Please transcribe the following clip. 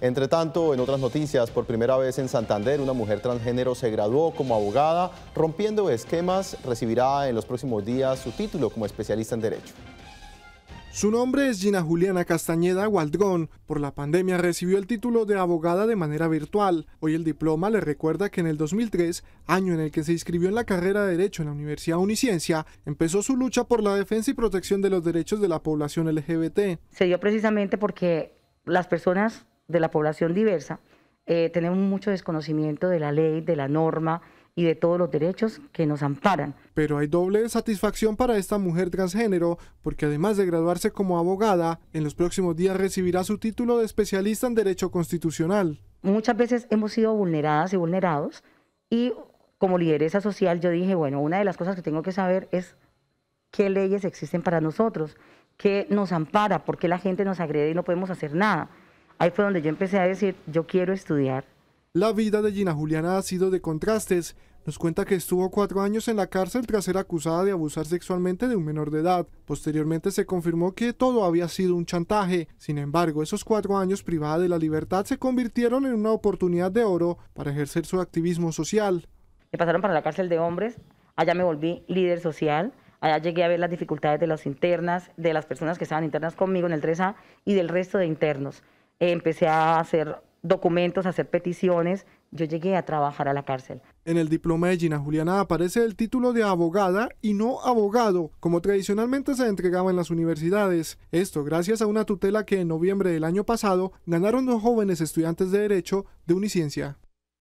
Entre tanto, en otras noticias, por primera vez en Santander, una mujer transgénero se graduó como abogada, rompiendo esquemas, recibirá en los próximos días su título como especialista en Derecho. Su nombre es Gina Juliana Castañeda Waldrón. Por la pandemia recibió el título de abogada de manera virtual. Hoy el diploma le recuerda que en el 2003, año en el que se inscribió en la carrera de Derecho en la Universidad Uniciencia, empezó su lucha por la defensa y protección de los derechos de la población LGBT. Se dio precisamente porque las personas de la población diversa, eh, tenemos mucho desconocimiento de la ley, de la norma y de todos los derechos que nos amparan. Pero hay doble satisfacción para esta mujer transgénero, porque además de graduarse como abogada, en los próximos días recibirá su título de especialista en Derecho Constitucional. Muchas veces hemos sido vulneradas y vulnerados, y como lideresa social yo dije, bueno, una de las cosas que tengo que saber es qué leyes existen para nosotros, qué nos ampara, por qué la gente nos agrede y no podemos hacer nada ahí fue donde yo empecé a decir, yo quiero estudiar. La vida de Gina Juliana ha sido de contrastes. Nos cuenta que estuvo cuatro años en la cárcel tras ser acusada de abusar sexualmente de un menor de edad. Posteriormente se confirmó que todo había sido un chantaje. Sin embargo, esos cuatro años privada de la libertad se convirtieron en una oportunidad de oro para ejercer su activismo social. Me pasaron para la cárcel de hombres, allá me volví líder social, allá llegué a ver las dificultades de las internas, de las personas que estaban internas conmigo en el 3A y del resto de internos empecé a hacer documentos, a hacer peticiones, yo llegué a trabajar a la cárcel. En el diploma de Gina Juliana aparece el título de abogada y no abogado, como tradicionalmente se entregaba en las universidades. Esto gracias a una tutela que en noviembre del año pasado ganaron dos jóvenes estudiantes de Derecho de Uniciencia.